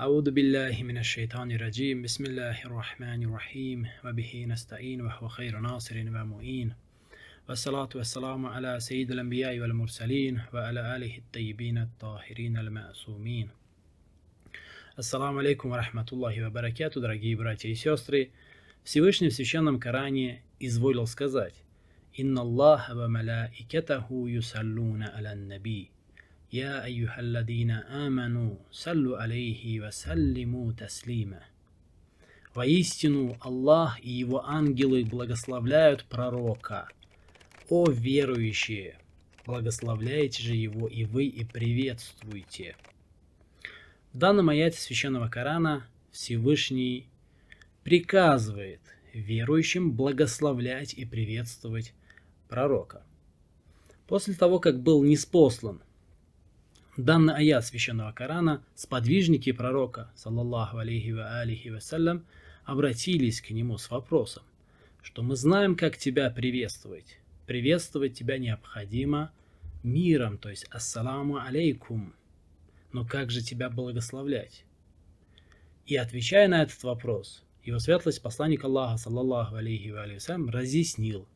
أعوذ بالله من الشيطان الرجيم بسم الله الرحمن الرحيم وبه نستعين وهو خير ناصر ومؤين والصلاة والسلام على سيد الأنبياء والمرسلين وعلى آله الطيبين الطاهرين المأسومين السلام عليكم ورحمة الله وبركاته دراجي براتي и сестры Всевышний в священном Коране изволил сказать إن الله وملائكته يصلون على النبي يا أيها الذين آمنوا صلوا عليه وسلموا تسليما Воистину, Аллах и Его ангелы благословляют пророка. О верующие, благословляйте же его и вы, и приветствуйте. В данном аяте Священного Корана Всевышний приказывает верующим благословлять и приветствовать пророка. После того, как был неспослан данный аят Священного Корана, сподвижники пророка, саллаллаху алейхи ва алихи вассалям, обратились к нему с вопросом, что мы знаем, как тебя приветствовать. Приветствовать тебя необходимо миром, то есть ассаламу алейкум. Но как же тебя благословлять? И отвечая на этот вопрос, его светлость посланник Аллаха, саллаллаху алейхи ва алейхи разъяснил,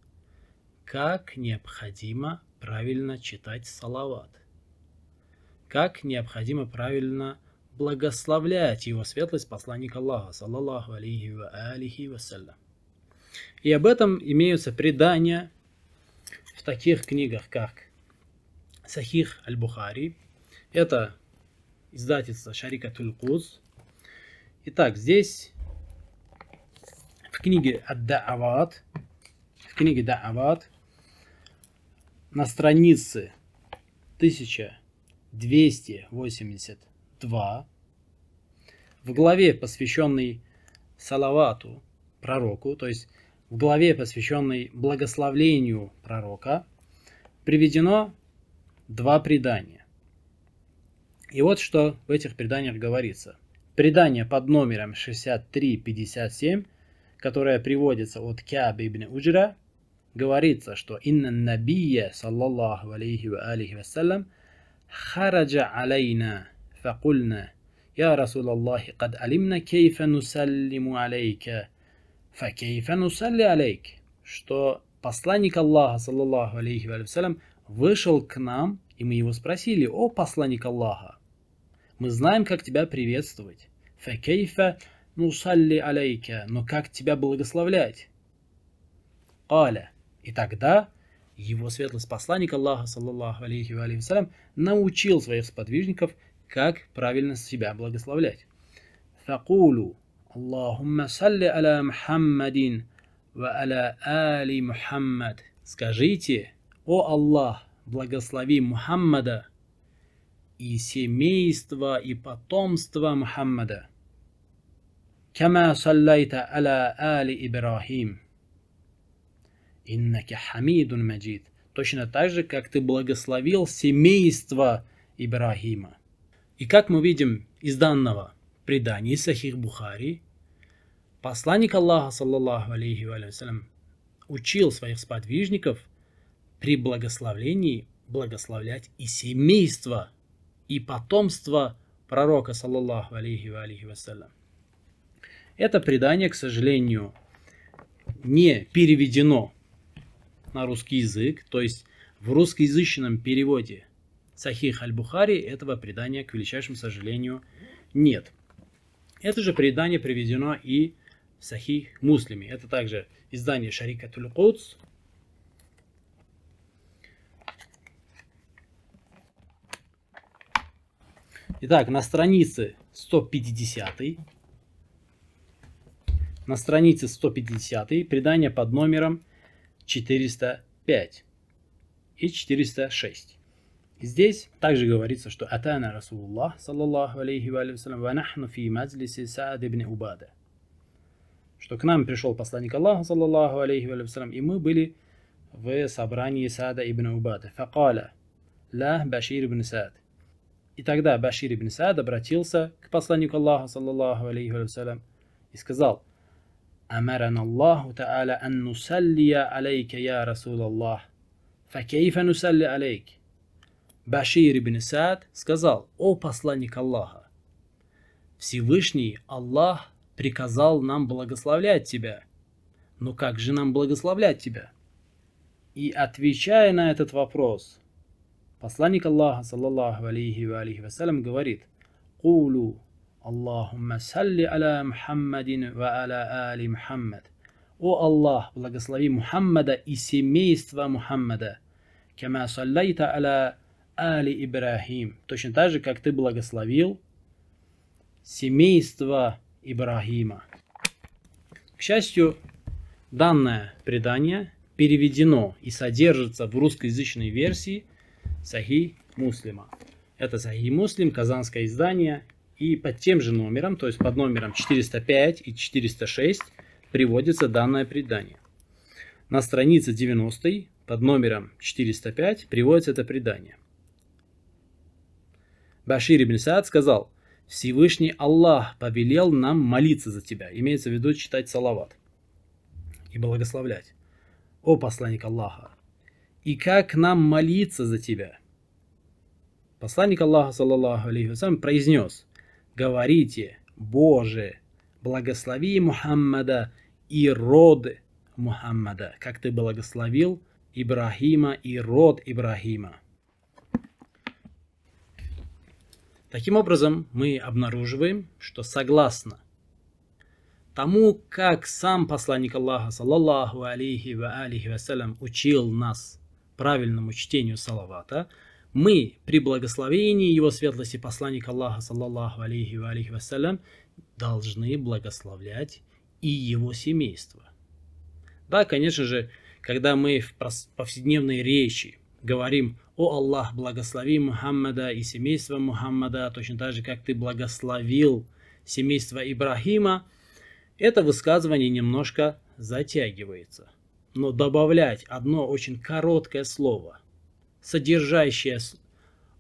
как необходимо правильно читать салават – как необходимо правильно благословлять его светлость посланник Аллаха, саллаллаху алейхи ва алихи вассалям. И об этом имеются предания в таких книгах, как Сахих Аль-Бухари, это издательство Шарика Тулькуз. Итак, здесь в книге Ад-Даават, в книге Даават, на странице 1000 282, в главе, посвященной Салавату, пророку, то есть в главе, посвященной благословлению пророка, приведено два предания. И вот что в этих преданиях говорится. Предание под номером 6357, которое приводится от Кяб ибн Уджра, говорится, что «Инна набия, саллаллаху алейхи ва алейхи вассалям, خرج علينا فقلنا يا رسول الله قد علمنا كيف نسلم عليك فكيف نسلي عليك что посланник Аллаха, саллаллаху алейхи вассалям, вышел к нам, и мы его спросили, «О посланник Аллаха, мы знаем, как тебя приветствовать. Факейфа нусалли алейка, но как тебя благословлять?» Аля. И тогда его светлость посланник Аллаха, саллаллаху алейхи ва алейхи салям, научил своих сподвижников, как правильно себя благословлять. Факулу Аллахумма салли аля Мухаммадин ва аля али Мухаммад. Скажите, о Аллах, благослови Мухаммада и семейство и потомство Мухаммада. Кама саллайта аля али Ибрахим. «Иннаки хамидун маджид», точно так же, как ты благословил семейство Ибрахима. И как мы видим из данного предания Сахих Бухари, посланник Аллаха, саллаллаху алейхи вассалям, учил своих сподвижников при благословлении благословлять и семейство, и потомство пророка, саллаллаху алейхи алейхи вассалям. Это предание, к сожалению, не переведено на русский язык, то есть в русскоязычном переводе Сахих аль-Бухари этого предания, к величайшему сожалению, нет. Это же предание приведено и в Сахих Муслиме. Это также издание Шарика Тулькудс. Итак, на странице 150 на странице 150 предание под номером 405 и 406. Здесь также говорится, что «Атана Расулуллах, саллаллаху алейхи ва салям, ва нахну фи мазлиси Саад ибн Убада». Что к нам пришел посланник Аллаха, саллаллаху алейхи ва салям, и мы были в собрании Саада ибн Убада. «Факаля ла Башир ибн Саад». И тогда Башир ибн Саад обратился к посланнику Аллаха, саллаллаху алейхи ва салям, и сказал – أمرنا الله تعالى أن نصلي عليك يا رسول الله فكيف نصلي عليك Башир ибн Саад сказал, «О посланник Аллаха, Всевышний Аллах приказал нам благословлять тебя. Но как же нам благословлять тебя? И отвечая на этот вопрос, посланник Аллаха, саллаллаху алейхи ва алейхи вассалям, говорит, «Кулю Аллахумма салли аля Мухаммадин ва аля али Мухаммад. О Аллах, благослови Мухаммада и семейство Мухаммада. Кама саллайта аля али Ибрахим. Точно так же, как ты благословил семейство Ибрахима. К счастью, данное предание переведено и содержится в русскоязычной версии Сахи Муслима. Это Сахи Муслим, казанское издание, и под тем же номером, то есть под номером 405 и 406 приводится данное предание. На странице 90 под номером 405 приводится это предание. Башир ибн Саад сказал, «Всевышний Аллах повелел нам молиться за тебя», имеется в виду читать салават и благословлять. «О посланник Аллаха, и как нам молиться за тебя?» Посланник Аллаха, саллаллаху алейхи вассалям, произнес – говорите, Боже, благослови Мухаммада и роды Мухаммада, как ты благословил Ибрахима и род Ибрахима. Таким образом, мы обнаруживаем, что согласно тому, как сам посланник Аллаха, саллаллаху алейхи ва алейхи вассалям, учил нас правильному чтению салавата – мы при благословении Его Светлости Посланника Аллаха, саллаллаху алейхи ва алейхи вассалям, должны благословлять и его семейство. Да, конечно же, когда мы в повседневной речи говорим «О Аллах, благослови Мухаммада и семейство Мухаммада, точно так же, как ты благословил семейство Ибрахима», это высказывание немножко затягивается. Но добавлять одно очень короткое слово – содержащее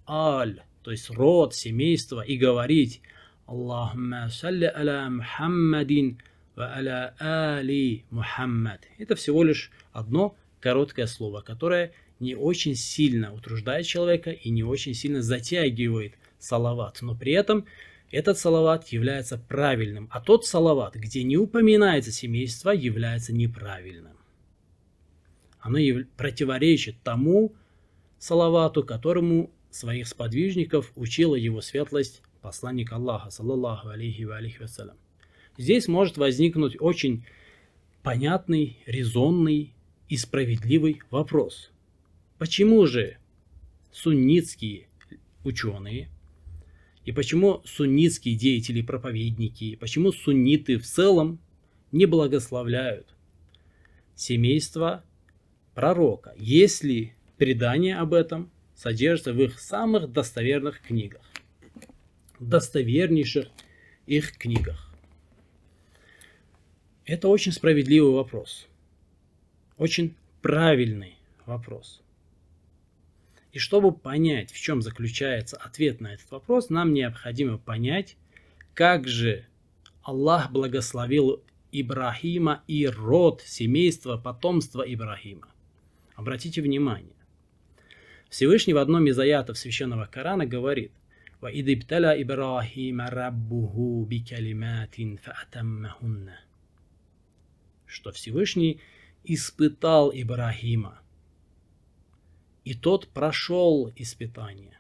аль, то есть род, семейство, и говорить Аллахумма салли аля Мухаммадин ва аля али Мухаммад. Это всего лишь одно короткое слово, которое не очень сильно утруждает человека и не очень сильно затягивает салават. Но при этом этот салават является правильным, а тот салават, где не упоминается семейство, является неправильным. Оно противоречит тому, салавату, которому своих сподвижников учила его светлость посланник Аллаха, саллаллаху алейхи ва алейхи вассалям. Здесь может возникнуть очень понятный, резонный и справедливый вопрос. Почему же суннитские ученые и почему суннитские деятели, проповедники, почему сунниты в целом не благословляют семейство пророка, если Предания об этом содержатся в их самых достоверных книгах, достовернейших их книгах. Это очень справедливый вопрос, очень правильный вопрос. И чтобы понять, в чем заключается ответ на этот вопрос, нам необходимо понять, как же Аллах благословил Ибрахима и род, семейство, потомство Ибрахима. Обратите внимание, Всевышний в одном из аятов Священного Корана говорит وَإِذِ ابْتَلَى إِبْرَاهِيمَ رَبُّهُ بِكَلِمَاتٍ فَأَتَمَّهُنَّ Что Всевышний испытал Ибрахима, и тот прошел испытание.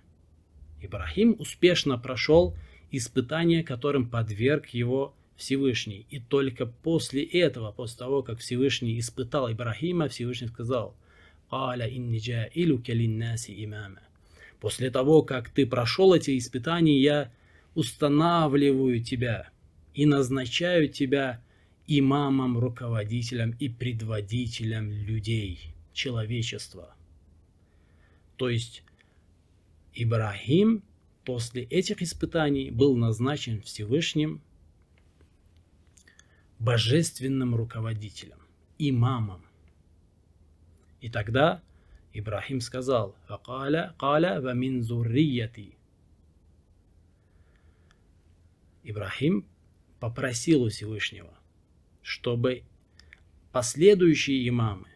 Ибрахим успешно прошел испытание, которым подверг его Всевышний. И только после этого, после того, как Всевышний испытал Ибрахима, Всевышний сказал – «Каля инниджа илю келиннаси имама». После того, как ты прошел эти испытания, я устанавливаю тебя и назначаю тебя имамом, руководителем и предводителем людей, человечества. То есть Ибрахим после этих испытаний был назначен Всевышним божественным руководителем, имамом. И тогда Ибрахим сказал, «Вакаля, каля ва мин зуррияти». Ибрахим попросил у Всевышнего, чтобы последующие имамы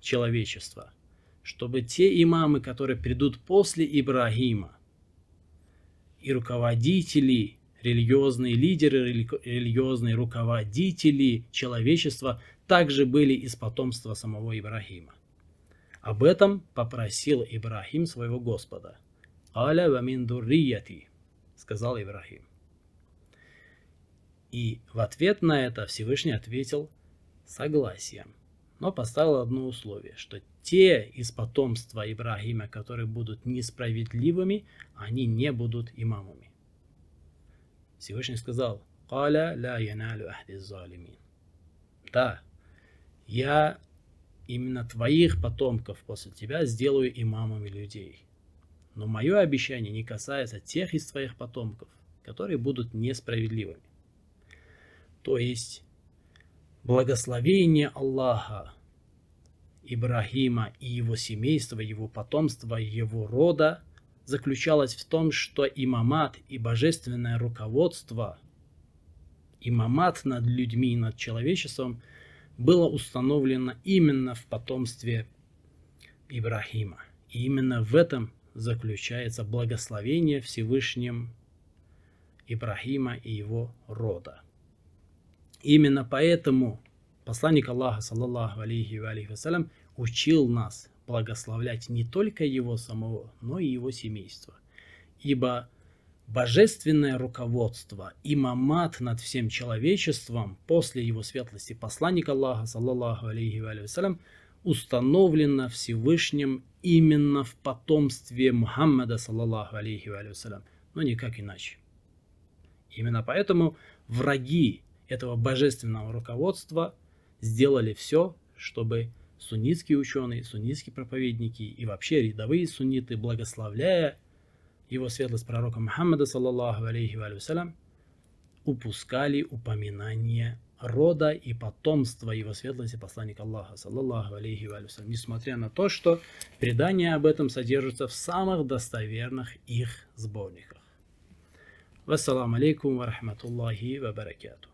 человечества, чтобы те имамы, которые придут после Ибрагима, и руководители, религиозные лидеры, религиозные руководители человечества также были из потомства самого Ибрагима. Об этом попросил Ибрахим своего Господа. «Аля вамин дуррияти», — сказал Ибрахим. И в ответ на это Всевышний ответил согласием, но поставил одно условие, что те из потомства Ибрагима, которые будут несправедливыми, они не будут имамами. Всевышний сказал, «Каля ля яналю ахди залимин». Да, я именно твоих потомков после тебя сделаю имамами людей. Но мое обещание не касается тех из твоих потомков, которые будут несправедливыми. То есть благословение Аллаха, Ибрахима и его семейства, его потомства, его рода заключалось в том, что имамат и божественное руководство, имамат над людьми и над человечеством – было установлено именно в потомстве Ибрахима. И именно в этом заключается благословение Всевышним Ибрахима и его рода. Именно поэтому посланник Аллаха, саллаллаху алейхи ва алейхи вассалям, учил нас благословлять не только его самого, но и его семейство. Ибо Божественное руководство, имамат над всем человечеством после его светлости посланника Аллаха, саллаллаху алейхи вассалям, установлено Всевышним именно в потомстве Мухаммада, саллаллаху алейхи вассалям, но никак иначе. Именно поэтому враги этого божественного руководства сделали все, чтобы суннитские ученые, суннитские проповедники и вообще рядовые сунниты, благословляя его светлость пророка Мухаммада, саллаллаху алейхи ва вассалям, упускали упоминание рода и потомства его светлости посланника Аллаха, саллаллаху алейхи ва вассалям, несмотря на то, что предания об этом содержатся в самых достоверных их сборниках. Вассаламу алейкум ва рахматуллахи ва баракату.